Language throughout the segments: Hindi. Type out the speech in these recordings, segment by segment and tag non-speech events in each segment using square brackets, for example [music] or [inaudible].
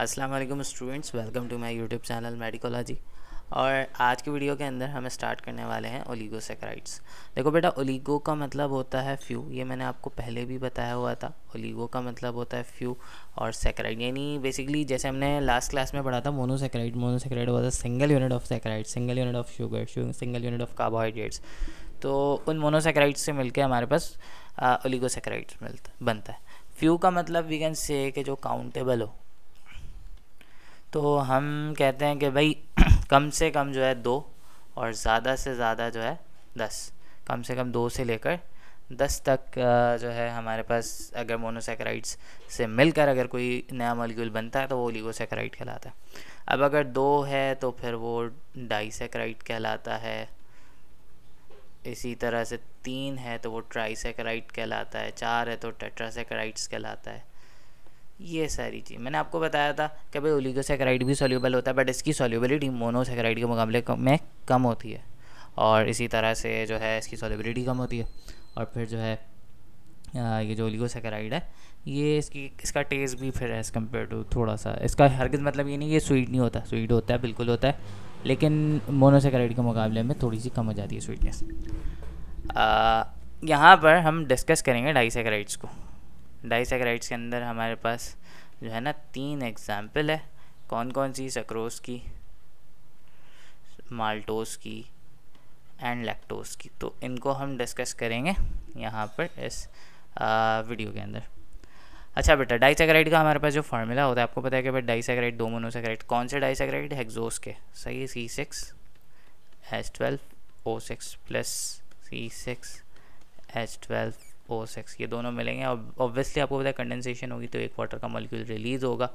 अस्सलाम वालेकुम students welcome to my YouTube channel Medicology और आज की वीडियो के अंदर हम स्टार्ट करने वाले हैं सेक्राइट्स देखो बेटा ओलीगो का मतलब होता है फ्यू ये मैंने आपको पहले भी बताया हुआ था ओलीगो का मतलब होता है फ्यू और सेक्राइड यानी बेसिकली जैसे हमने लास्ट क्लास में पढ़ा था monosaccharide monosaccharide was a single unit of saccharide single unit of sugar single unit of carbohydrates तो उन मोनोसेक्राइड्स से मिलकर हमारे पास ओलीगोसेक्राइड्स मिलता बनता है फ्यू का मतलब वी कैन से कि जो काउंटेबल हो तो हम कहते हैं कि भाई [clears throat] कम से कम जो है दो और ज़्यादा से ज़्यादा जो है दस कम से कम दो से लेकर दस तक जो है हमारे पास अगर मोनोसेक्राइड्स से मिलकर अगर कोई नया मॉलिक्यूल बनता है तो वो ओलिगोसेक्राइड कहलाता है अब अगर दो है तो फिर वो डाईसेक्राइड कहलाता है इसी तरह से तीन है तो वो ट्राई कहलाता है चार है तो टेट्रासेकेराइड्स कहलाता है ये सारी चीज़ मैंने आपको बताया था कि भाई सेक्राइड भी सोल्यूबल होता है बट इसकी सोल्यूबिलिटी मोनोसेक्राइड के मुकाबले में कम होती है और इसी तरह से जो है इसकी सोल्यूबिलिटी कम होती है और फिर जो है ये जो ओलिगोसेकेराइड है ये इसकी इसका टेस्ट भी फिर एज़ कम्पेयर टू थोड़ा सा इसका हरगज़ मतलब ये नहीं ये स्वीट नहीं होता स्वीट होता है बिल्कुल होता है लेकिन मोनोसेक्राइड के मुकाबले में थोड़ी सी कम हो जाती है स्वीटनेस यहाँ पर हम डिस्कस करेंगे डाइसेक्राइड्स को डाइसेक्राइड्स के अंदर हमारे पास जो है ना तीन एग्जाम्पल है कौन कौन सी सक्रोस की माल्टोस की एंड लैक्टोस की तो इनको हम डिस्कस करेंगे यहाँ पर इस आ, वीडियो के अंदर अच्छा बेटा डाइसेक्राइड का हमारे पास जो फार्मूला होता है आपको पता है कि भाई डाइसेक्राइड दो मोनोसेक्राइड कौन से डाइसेक्राइड हेक्सोस के सही है C six H twelve O six plus C six H twelve O six ये दोनों मिलेंगे और ऑब्वियसली आपको पता है कंडेंसेशन होगी तो एक वाटर का मॉलिक्यूल रिलीज होगा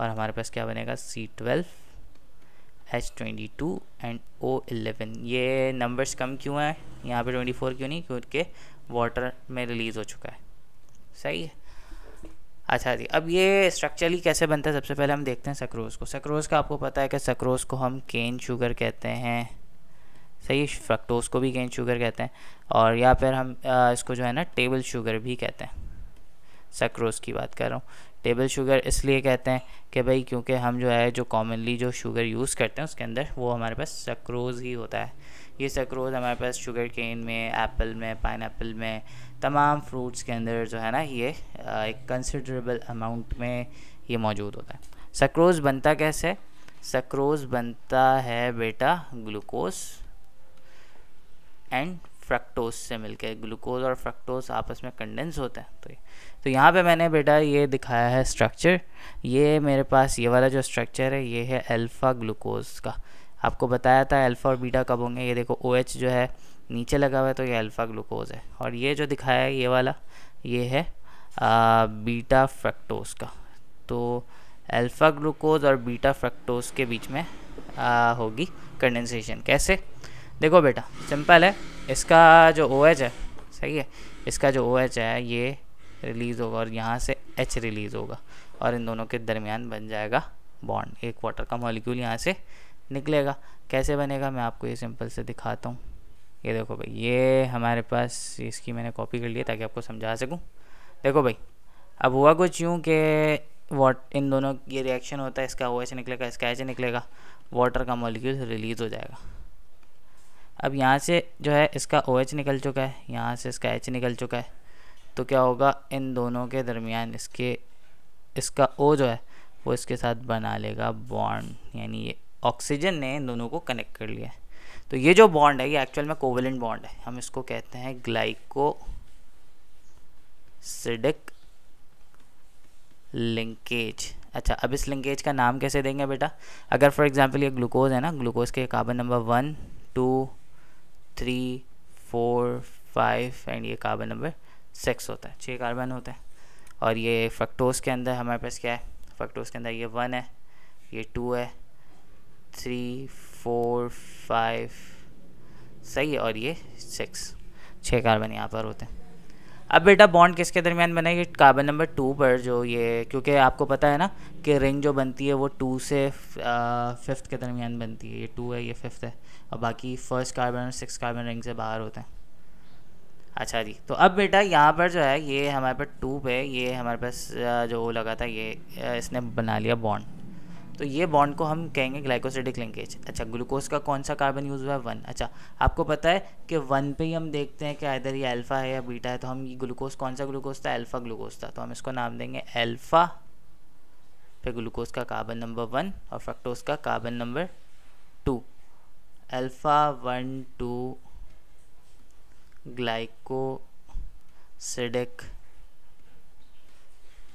और हमारे पास क्या बनेगा C twelve H twenty two and O eleven ये नंबर्स कम क्यों हैं यहाँ पे ट्वेंटी फोर क्यों नहीं क्योंकि वाटर में रिलीज़ हो चुका है सही है अच्छा जी अब ये स्ट्रक्चरली कैसे बनता है सबसे पहले हम देखते हैं सक्रोज को सक्रोज का आपको पता है कि सक्रोज को हम केन शुगर कहते हैं सही फ्रक्टोज को भी केन शुगर कहते हैं और या फिर हम इसको जो है ना टेबल शुगर भी कहते हैं सक्रोज की बात कर रहा हूँ टेबल शुगर इसलिए कहते हैं कि भाई क्योंकि हम जो है जो कॉमनली जो शुगर यूज़ करते हैं उसके अंदर वो हमारे पास सक्रोज ही होता है ये सक्रोज हमारे पास शुगर केन में एप्पल में पाइन में तमाम फ्रूट्स के अंदर जो है ना ये एक कंसिडरेबल अमाउंट में ये मौजूद होता है सक्रोज बनता कैसे सक्रोज बनता है बेटा ग्लूकोज एंड फ्रक्टोज से मिलकर ग्लूकोज और फ्रक्टोज आपस में कंडेंस होते हैं तो तो यहाँ पे मैंने बेटा ये दिखाया है स्ट्रक्चर ये मेरे पास ये वाला जो स्ट्रक्चर है ये है अल्फ़ा ग्लूकोज का आपको बताया था अल्फ़ा और बीटा कब होंगे ये देखो ओ OH जो है नीचे लगा हुआ है तो ये अल्फ़ा ग्लूकोज है और ये जो दिखाया है ये वाला ये है आ, बीटा फ्रक्टोज का तो अल्फ़ा ग्लूकोज और बीटा फ्रक्टोज के बीच में आ, होगी कंडेंसेशन कैसे देखो बेटा सिंपल है इसका जो ओ OH है सही है इसका जो ओ OH है ये रिलीज़ होगा और यहाँ से एच रिलीज़ होगा और इन दोनों के दरमियान बन जाएगा बॉन्ड एक वाटर का मॉलिक्यूल यहाँ से निकलेगा कैसे बनेगा मैं आपको ये सिंपल से दिखाता हूँ ये देखो भाई ये हमारे पास इसकी मैंने कॉपी कर लिया ताकि आपको समझा सकूँ देखो भाई अब हुआ कुछ यूँ कि वाट इन दोनों ये रिएक्शन होता है इसका ओ एच निकलेगा इसका एच निकलेगा वाटर का मॉलिक्यूल रिलीज़ हो जाएगा अब यहाँ से जो है इसका ओ OH एच निकल चुका है यहाँ से इसका एच निकल चुका है तो क्या होगा इन दोनों के दरमियान इसके इसका ओ जो है वो इसके साथ बना लेगा बॉन्ड यानी ये ऑक्सीजन ने इन दोनों को कनेक्ट कर लिया है तो ये जो बॉन्ड है ये एक्चुअल में कोवेलेंट बॉन्ड है हम इसको कहते हैं ग्लाइको सिडिक लिंकेज अच्छा अब इस लिंकेज का नाम कैसे देंगे बेटा अगर फॉर एग्जांपल ये ग्लूकोज है ना ग्लूकोज के carbon number one two three four five and ये कार्बन नंबर सिक्स होता है छः कार्बन होते हैं और ये फ्रक्टोज के अंदर हमारे पास क्या है फ्रक्टोज के अंदर ये वन है ये टू है थ्री फोर फाइव सही है और ये सिक्स छः कार्बन यहाँ पर होते हैं अब बेटा बॉन्ड किसके दरमियान बनाएगी कार्बन नंबर टू पर जो ये क्योंकि आपको पता है ना कि रिंग जो बनती है वो टू से फिफ्थ के दरमियान बनती है ये टू है ये फिफ्थ है और बाकी फर्स्ट कार्बन और सिक्स कार्बन रिंग से बाहर होते हैं अच्छा जी तो अब बेटा यहाँ पर जो है ये हमारे पास टू पे ये हमारे पास जो लगा था ये इसने बना लिया बॉन्ड तो ये बॉन्ड को हम कहेंगे ग्लाइकोसिडिक लिंकेज अच्छा ग्लूकोज का कौन सा कार्बन यूज़ हुआ है वन अच्छा आपको पता है कि वन पे ही हम देखते हैं कि इधर ये अल्फ़ा है या बीटा है तो हम ये ग्लूकोज कौन सा ग्लूकोज था अल्फ़ा ग्लूकोज था तो हम इसको नाम देंगे अल्फ़ा फिर ग्लूकोज का कार्बन नंबर वन और फ्रक्टोज का carbon number two alpha one two glycosidic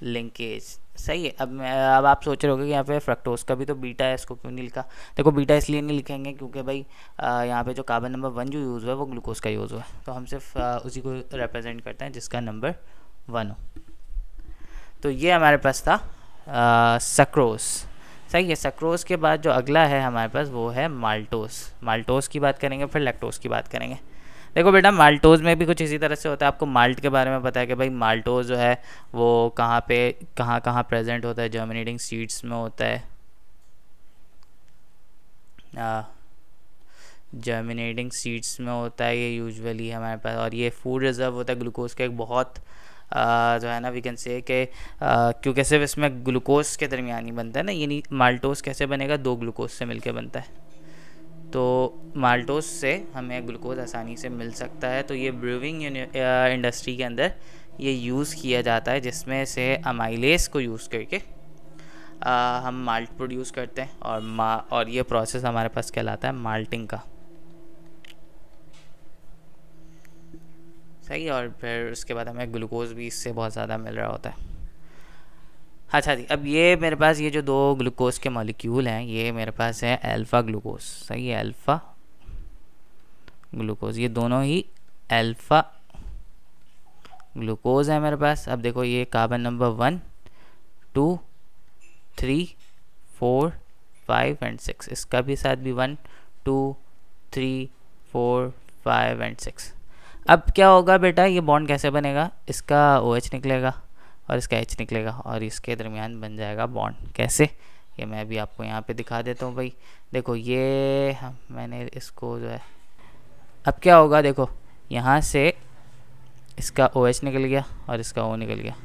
linkage सही है अब अब आप सोच रहे हो कि यहाँ पे फ्रक्टोज का भी तो बीटा है इसको क्यों नहीं लिखा देखो बीटा इसलिए नहीं लिखेंगे क्योंकि भाई यहाँ पे जो कार्बन नंबर वन जो यूज़ हुआ है वो ग्लूकोज का यूज़ हुआ है तो हम सिर्फ उसी को रिप्रेजेंट करते हैं जिसका नंबर वन हो तो ये हमारे पास था सक्रोस सही है सक्रोस के बाद जो अगला है हमारे पास वो है माल्टोस माल्टोस की बात करेंगे फिर लैक्टोस की बात करेंगे देखो बेटा माल्टोज़ में भी कुछ इसी तरह से होता है आपको माल्ट के बारे में पता है कि भाई माल्टोज़ जो है वो कहाँ पे कहाँ कहाँ प्रेजेंट होता है जर्मिनेटिंग सीड्स में होता है जर्मिनेटिंग सीड्स में होता है ये यूजुअली हमारे पास और ये फूड रिजर्व होता है ग्लूकोज का एक बहुत आ, जो है ना वी कैन से कि क्योंकि सिर्फ इसमें ग्लूकोज के दरमियान ही बनता है ना यानी माल्टोज कैसे बनेगा दो ग्लूकोज से मिलकर बनता है तो माल्टोस से हमें ग्लूकोज आसानी से मिल सकता है तो ये ब्रूविंग इंडस्ट्री के अंदर ये यूज़ किया जाता है जिसमें से अमाइलेस को यूज़ करके आ, हम माल्ट प्रोड्यूस करते हैं और मा और ये प्रोसेस हमारे पास कहलाता है माल्टिंग का सही और फिर उसके बाद हमें ग्लूकोज भी इससे बहुत ज़्यादा मिल रहा होता है हाँ, अच्छा जी अब ये मेरे पास ये जो दो ग्लूकोज के मॉलिक्यूल हैं ये मेरे पास है अल्फ़ा ग्लूकोज सही है अल्फ़ा ग्लूकोज ये दोनों ही अल्फ़ा ग्लूकोज है मेरे पास अब देखो ये carbon number one two three four five and six इसका भी साथ भी one two three four five and six अब क्या होगा बेटा ये बॉन्ड कैसे बनेगा इसका ओ OH निकलेगा और इसका एच निकलेगा और इसके दरमियान बन जाएगा बॉन्ड कैसे ये मैं भी आपको यहाँ पे दिखा देता हूँ भाई देखो ये मैंने इसको जो है अब क्या होगा देखो यहाँ से इसका ओ OH निकल गया और इसका ओ निकल गया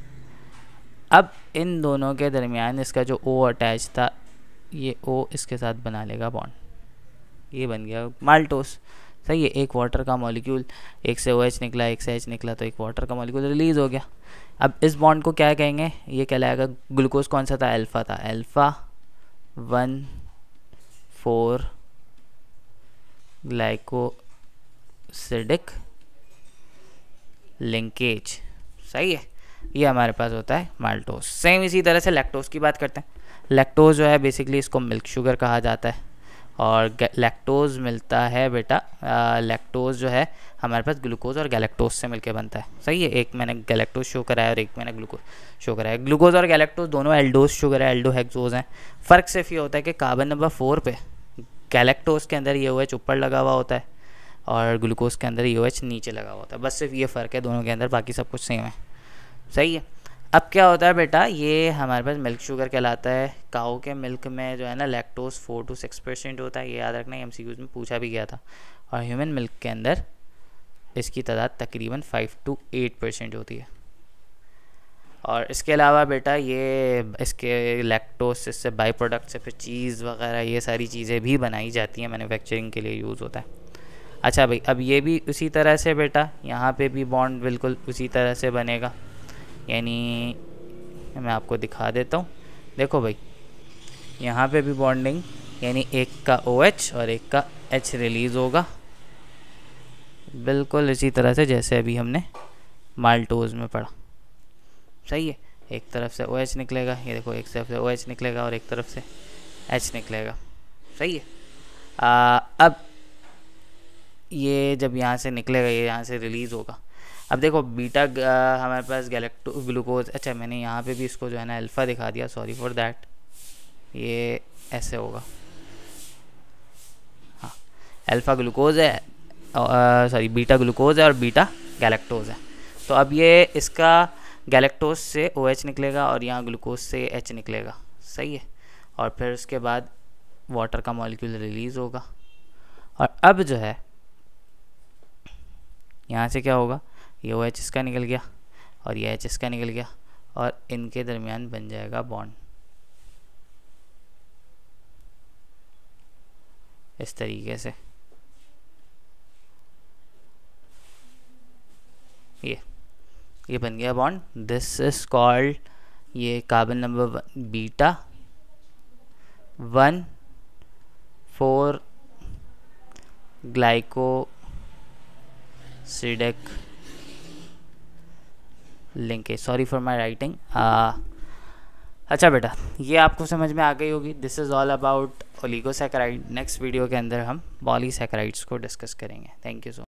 अब इन दोनों के दरमियान इसका जो ओ अटैच था ये ओ इसके साथ बना लेगा बॉन्ड ये बन गया माल्टोस सही है एक वाटर का मॉलिक्यूल एक से ओ OH निकला एक से एच निकला तो एक वाटर का मॉलिक्यूल रिलीज़ हो गया अब इस बॉन्ड को क्या कहेंगे ये कहलाएगा ग्लूकोज कौन सा था अल्फा था alpha one four glycosidic linkage सही है ये हमारे पास होता है माल्टोज सेम इसी तरह से लैक्टोज की बात करते हैं लैक्टोज जो है बेसिकली इसको मिल्क शुगर कहा जाता है और लैक्टोज़ मिलता है बेटा लैक्टोज़ जो है हमारे पास ग्लूकोज और गैलेक्टोज से मिलकर बनता है सही है एक मैंने गैलेक्टोज शो कराया और एक मैंने ग्लूकोज शो कराया ग्लूकोज और गैलेक्टोज दोनों एल्डोज शुगर है एल्डोहेक्सोज हैं फ़र्क सिर्फ ये होता है कि कार्बन नंबर फोर पे गैलेक्टोज के अंदर ये ओ एच ऊपर लगा हुआ होता है और ग्लूकोज के अंदर ये एच नीचे लगा हुआ होता है बस सिर्फ ये फ़र्क है दोनों के अंदर बाकी सब कुछ सेम है सही है अब क्या होता है बेटा ये हमारे पास मिल्क शुगर कहलाता है काओ के मिल्क में जो है ना lactose four to six percent होता है ये याद रखना एम सी में पूछा भी गया था और ह्यूमन मिल्क के अंदर इसकी तादाद तकरीबन फाइव टू एट परसेंट होती है और इसके अलावा बेटा ये इसके लैक्टोज इससे बाई प्रोडक्ट से फिर चीज़ वगैरह ये सारी चीज़ें भी बनाई जाती हैं मैनुफेक्चरिंग के लिए यूज़ होता है अच्छा भाई अब ये भी उसी तरह से बेटा यहाँ पे भी बॉन्ड बिल्कुल उसी तरह से बनेगा यानी मैं आपको दिखा देता हूँ देखो भाई यहाँ पे भी बॉन्डिंग यानी एक का ओ OH और एक का एच रिलीज़ होगा बिल्कुल इसी तरह से जैसे अभी हमने माल्टोज में पढ़ा सही है एक तरफ से ओ OH निकलेगा ये देखो एक तरफ से ओ OH निकलेगा और एक तरफ से एच निकलेगा सही है आ, अब ये जब यहाँ से निकलेगा ये यहाँ से रिलीज़ होगा अब देखो बीटा uh, हमारे पास गैलेक्टो ग्लूकोज अच्छा मैंने यहाँ पे भी इसको जो है ना अल्फ़ा दिखा दिया सॉरी फॉर दैट ये ऐसे होगा हाँ अल्फ़ा ग्लूकोज है सॉरी बीटा ग्लूकोज है और बीटा uh, गैलेक्टोज है तो अब ये इसका गैलेक्टोज से ओ OH निकलेगा और यहाँ ग्लूकोज से एच निकलेगा सही है और फिर उसके बाद वाटर का मॉलिक्यूल रिलीज़ होगा और अब जो है यहाँ से क्या होगा ये ओ एच इसका निकल गया और ये एच इसका निकल गया और इनके दरमियान बन जाएगा बॉन्ड इस तरीके से ये ये बन गया बॉन्ड दिस इज कॉल्ड ये carbon number beta one four glyco glycosidic linkage sorry for my writing अच्छा बेटा ये आपको समझ में आ गई होगी this is all about oligosaccharide next video के अंदर हम बॉलीसेक्राइड्स को डिस्कस करेंगे थैंक यू सो